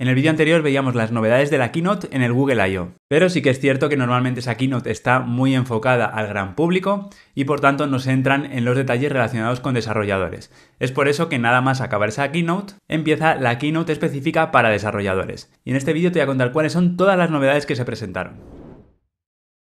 En el vídeo anterior veíamos las novedades de la keynote en el Google I.O., pero sí que es cierto que normalmente esa keynote está muy enfocada al gran público y por tanto no se entran en los detalles relacionados con desarrolladores. Es por eso que nada más acabar esa keynote, empieza la keynote específica para desarrolladores. Y en este vídeo te voy a contar cuáles son todas las novedades que se presentaron.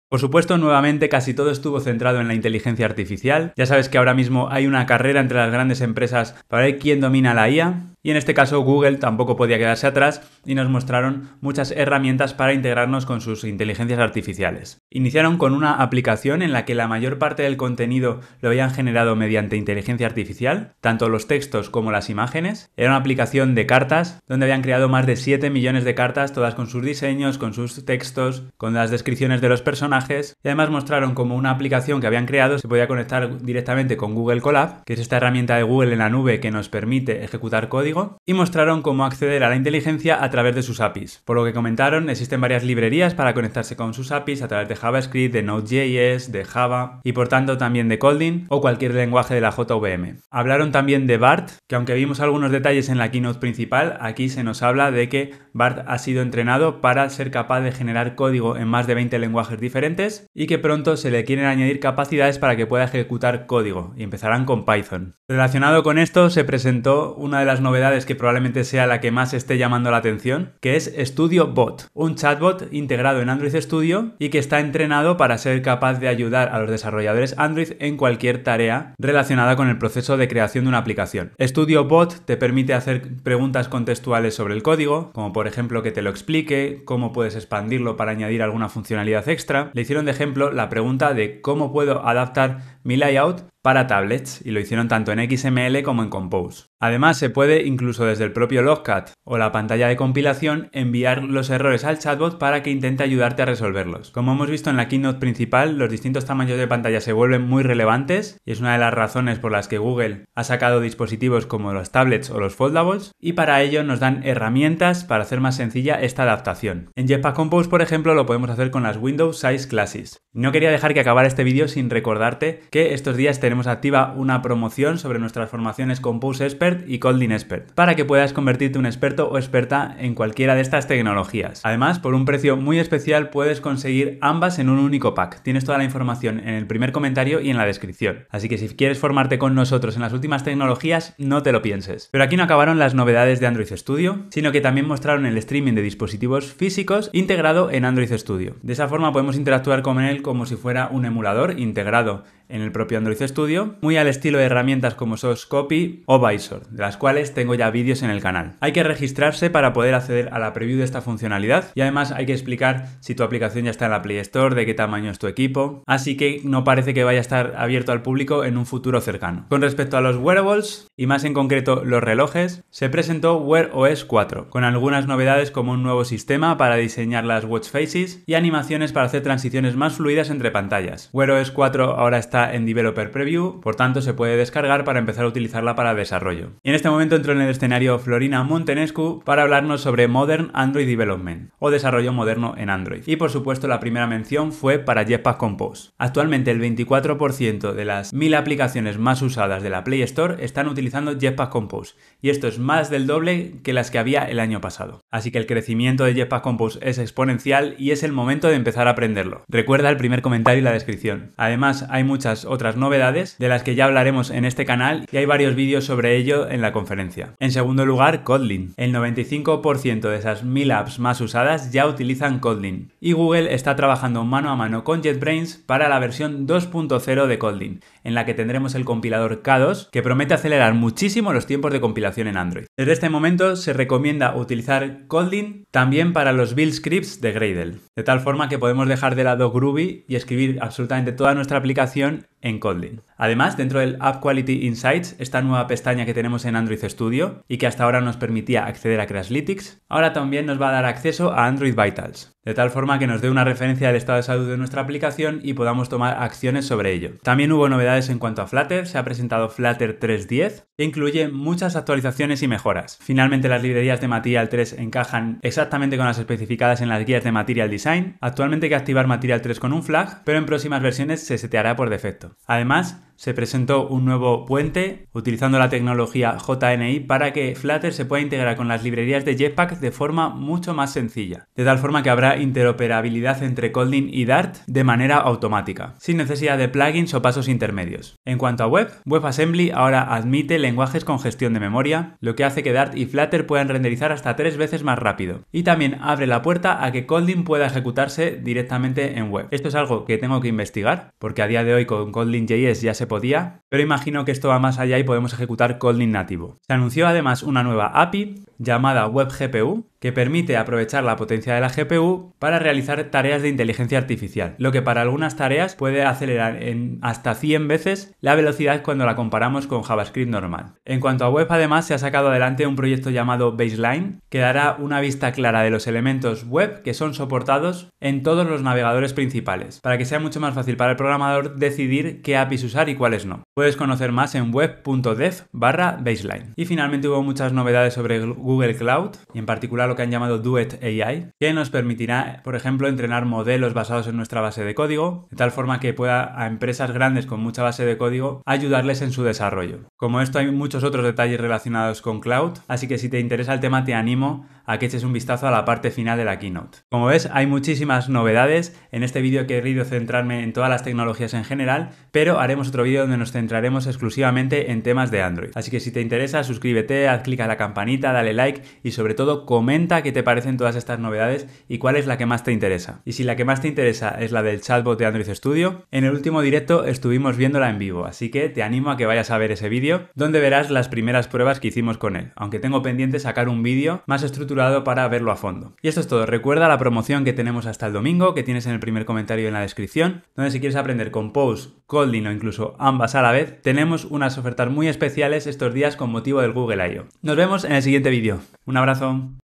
Por supuesto, nuevamente casi todo estuvo centrado en la inteligencia artificial. Ya sabes que ahora mismo hay una carrera entre las grandes empresas para ver quién domina la IA. Y en este caso Google tampoco podía quedarse atrás y nos mostraron muchas herramientas para integrarnos con sus inteligencias artificiales. Iniciaron con una aplicación en la que la mayor parte del contenido lo habían generado mediante inteligencia artificial, tanto los textos como las imágenes. Era una aplicación de cartas donde habían creado más de 7 millones de cartas, todas con sus diseños, con sus textos, con las descripciones de los personajes. Y además mostraron como una aplicación que habían creado se podía conectar directamente con Google Colab, que es esta herramienta de Google en la nube que nos permite ejecutar código y mostraron cómo acceder a la inteligencia a través de sus APIs. Por lo que comentaron, existen varias librerías para conectarse con sus APIs a través de JavaScript, de Node.js, de Java y por tanto también de Colding o cualquier lenguaje de la JVM. Hablaron también de BART, que aunque vimos algunos detalles en la keynote principal, aquí se nos habla de que BART ha sido entrenado para ser capaz de generar código en más de 20 lenguajes diferentes y que pronto se le quieren añadir capacidades para que pueda ejecutar código y empezarán con Python. Relacionado con esto se presentó una de las novedades es que probablemente sea la que más esté llamando la atención, que es Studio Bot, un chatbot integrado en Android Studio y que está entrenado para ser capaz de ayudar a los desarrolladores Android en cualquier tarea relacionada con el proceso de creación de una aplicación. Studio Bot te permite hacer preguntas contextuales sobre el código, como por ejemplo que te lo explique, cómo puedes expandirlo para añadir alguna funcionalidad extra. Le hicieron de ejemplo la pregunta de cómo puedo adaptar mi layout para tablets y lo hicieron tanto en XML como en Compose. Además, se puede incluso desde el propio Logcat o la pantalla de compilación enviar los errores al chatbot para que intente ayudarte a resolverlos. Como hemos visto en la keynote principal, los distintos tamaños de pantalla se vuelven muy relevantes y es una de las razones por las que Google ha sacado dispositivos como los tablets o los foldables y para ello nos dan herramientas para hacer más sencilla esta adaptación. En Jetpack Compose, por ejemplo, lo podemos hacer con las Windows Size Classes. No quería dejar que acabara este vídeo sin recordarte que estos días tenemos activa una promoción sobre nuestras formaciones con Compose Expert y Colding Expert, para que puedas convertirte un experto o experta en cualquiera de estas tecnologías. Además, por un precio muy especial puedes conseguir ambas en un único pack. Tienes toda la información en el primer comentario y en la descripción. Así que si quieres formarte con nosotros en las últimas tecnologías, no te lo pienses. Pero aquí no acabaron las novedades de Android Studio, sino que también mostraron el streaming de dispositivos físicos integrado en Android Studio. De esa forma podemos interactuar con él como si fuera un emulador integrado en el propio Android Studio, muy al estilo de herramientas como Copy o Visor, de las cuales tengo ya vídeos en el canal. Hay que registrarse para poder acceder a la preview de esta funcionalidad y además hay que explicar si tu aplicación ya está en la Play Store, de qué tamaño es tu equipo, así que no parece que vaya a estar abierto al público en un futuro cercano. Con respecto a los wearables, y más en concreto los relojes, se presentó Wear OS 4, con algunas novedades como un nuevo sistema para diseñar las watch faces y animaciones para hacer transiciones más fluidas entre pantallas. Wear OS 4 ahora está en Developer Preview, por tanto se puede descargar para empezar a utilizarla para desarrollo. Y en este momento entro en el escenario Florina Montenescu para hablarnos sobre Modern Android Development, o desarrollo moderno en Android. Y por supuesto la primera mención fue para Jetpack Compose. Actualmente el 24% de las 1000 aplicaciones más usadas de la Play Store están utilizando Jetpack Compose, y esto es más del doble que las que había el año pasado. Así que el crecimiento de Jetpack Compose es exponencial y es el momento de empezar a aprenderlo. Recuerda el primer comentario y la descripción. Además, hay muchas otras novedades de las que ya hablaremos en este canal y hay varios vídeos sobre ello en la conferencia. En segundo lugar, Kotlin. El 95% de esas mil apps más usadas ya utilizan Kotlin y Google está trabajando mano a mano con JetBrains para la versión 2.0 de Kotlin, en la que tendremos el compilador K2 que promete acelerar muchísimo los tiempos de compilación en Android. Desde este momento se recomienda utilizar Kotlin también para los build scripts de Gradle, de tal forma que podemos dejar de lado Groovy y escribir absolutamente toda nuestra aplicación en Kotlin. Además, dentro del App Quality Insights, esta nueva pestaña que tenemos en Android Studio y que hasta ahora nos permitía acceder a Crashlytics, ahora también nos va a dar acceso a Android Vitals, de tal forma que nos dé una referencia del estado de salud de nuestra aplicación y podamos tomar acciones sobre ello. También hubo novedades en cuanto a Flutter, se ha presentado Flutter 3.10, que incluye muchas actualizaciones y mejoras. Finalmente, las librerías de Material 3 encajan exactamente con las especificadas en las guías de Material Design. Actualmente hay que activar Material 3 con un flag, pero en próximas versiones se seteará por defecto. Además, se presentó un nuevo puente utilizando la tecnología JNI para que Flutter se pueda integrar con las librerías de Jetpack de forma mucho más sencilla, de tal forma que habrá interoperabilidad entre Kotlin y Dart de manera automática, sin necesidad de plugins o pasos intermedios. En cuanto a web, WebAssembly ahora admite lenguajes con gestión de memoria, lo que hace que Dart y Flutter puedan renderizar hasta tres veces más rápido, y también abre la puerta a que Kotlin pueda ejecutarse directamente en web. Esto es algo que tengo que investigar, porque a día de hoy con Colding.js ya se podía, pero imagino que esto va más allá y podemos ejecutar Kotlin nativo. Se anunció además una nueva API llamada WebGPU, que permite aprovechar la potencia de la GPU para realizar tareas de inteligencia artificial, lo que para algunas tareas puede acelerar en hasta 100 veces la velocidad cuando la comparamos con JavaScript normal. En cuanto a web, además, se ha sacado adelante un proyecto llamado Baseline, que dará una vista clara de los elementos web que son soportados en todos los navegadores principales, para que sea mucho más fácil para el programador decidir qué APIs usar y cuáles no. Puedes conocer más en web.dev baseline. Y finalmente hubo muchas novedades sobre Google Cloud y en particular lo que han llamado Duet AI, que nos permitirá, por ejemplo, entrenar modelos basados en nuestra base de código, de tal forma que pueda a empresas grandes con mucha base de código ayudarles en su desarrollo. Como esto hay muchos otros detalles relacionados con cloud, así que si te interesa el tema te animo a que eches un vistazo a la parte final de la keynote. Como ves, hay muchísimas novedades. En este vídeo he querido centrarme en todas las tecnologías en general, pero haremos otro vídeo donde nos centraremos exclusivamente en temas de Android. Así que si te interesa, suscríbete, haz clic a la campanita, dale like y sobre todo comenta qué te parecen todas estas novedades y cuál es la que más te interesa. Y si la que más te interesa es la del chatbot de Android Studio, en el último directo estuvimos viéndola en vivo, así que te animo a que vayas a ver ese vídeo donde verás las primeras pruebas que hicimos con él, aunque tengo pendiente sacar un vídeo más estructurado para verlo a fondo. Y esto es todo, recuerda la promoción que tenemos hasta el domingo, que tienes en el primer comentario en la descripción, donde si quieres aprender con POST, Colding o incluso ambas a la vez, tenemos unas ofertas muy especiales estos días con motivo del Google I.O. Nos vemos en el siguiente vídeo. Un abrazo.